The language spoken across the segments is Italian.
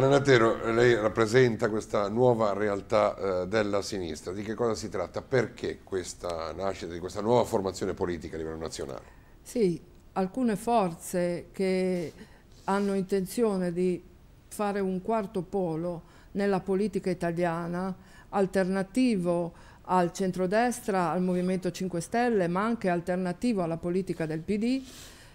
Renatero, eh, lei rappresenta questa nuova realtà eh, della sinistra. Di che cosa si tratta? Perché questa nascita di questa nuova formazione politica a livello nazionale? Sì, alcune forze che hanno intenzione di fare un quarto polo nella politica italiana alternativo al centrodestra, al Movimento 5 Stelle, ma anche alternativo alla politica del PD,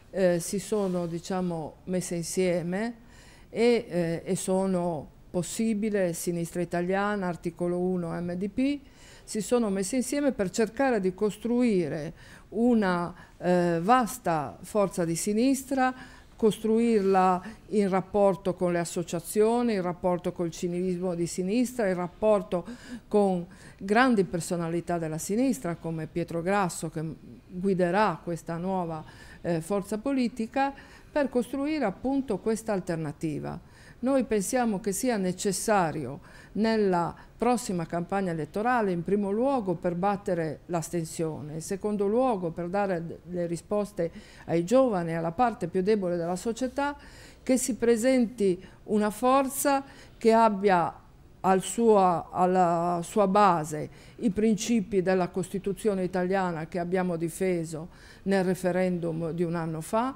eh, si sono diciamo, messe insieme e, eh, e sono possibile, Sinistra Italiana, articolo 1 MDP, si sono messi insieme per cercare di costruire una eh, vasta forza di sinistra, costruirla in rapporto con le associazioni, in rapporto col cinismo di sinistra, in rapporto con grandi personalità della sinistra come Pietro Grasso che guiderà questa nuova eh, forza politica per costruire appunto questa alternativa. Noi pensiamo che sia necessario nella prossima campagna elettorale, in primo luogo per battere l'astensione, in secondo luogo per dare le risposte ai giovani, e alla parte più debole della società, che si presenti una forza che abbia al sua, alla sua base i principi della Costituzione italiana che abbiamo difeso nel referendum di un anno fa,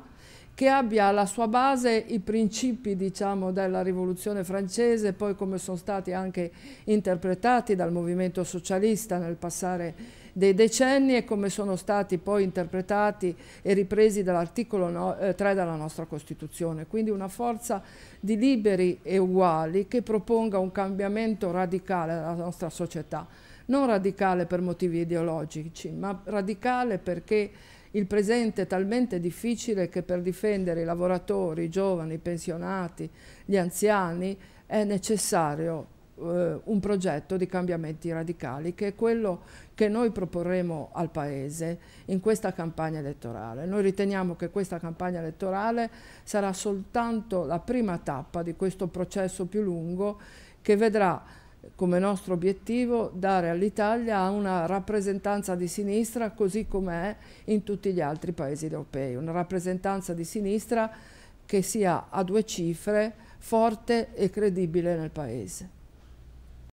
che abbia alla sua base i principi diciamo, della rivoluzione francese, poi come sono stati anche interpretati dal movimento socialista nel passare dei decenni e come sono stati poi interpretati e ripresi dall'articolo no, eh, 3 della nostra Costituzione. Quindi una forza di liberi e uguali che proponga un cambiamento radicale alla nostra società. Non radicale per motivi ideologici, ma radicale perché il presente è talmente difficile che per difendere i lavoratori, i giovani, i pensionati, gli anziani è necessario eh, un progetto di cambiamenti radicali che è quello che noi proporremo al Paese in questa campagna elettorale. Noi riteniamo che questa campagna elettorale sarà soltanto la prima tappa di questo processo più lungo che vedrà come nostro obiettivo dare all'Italia una rappresentanza di sinistra così come è in tutti gli altri paesi europei, una rappresentanza di sinistra che sia a due cifre, forte e credibile nel paese.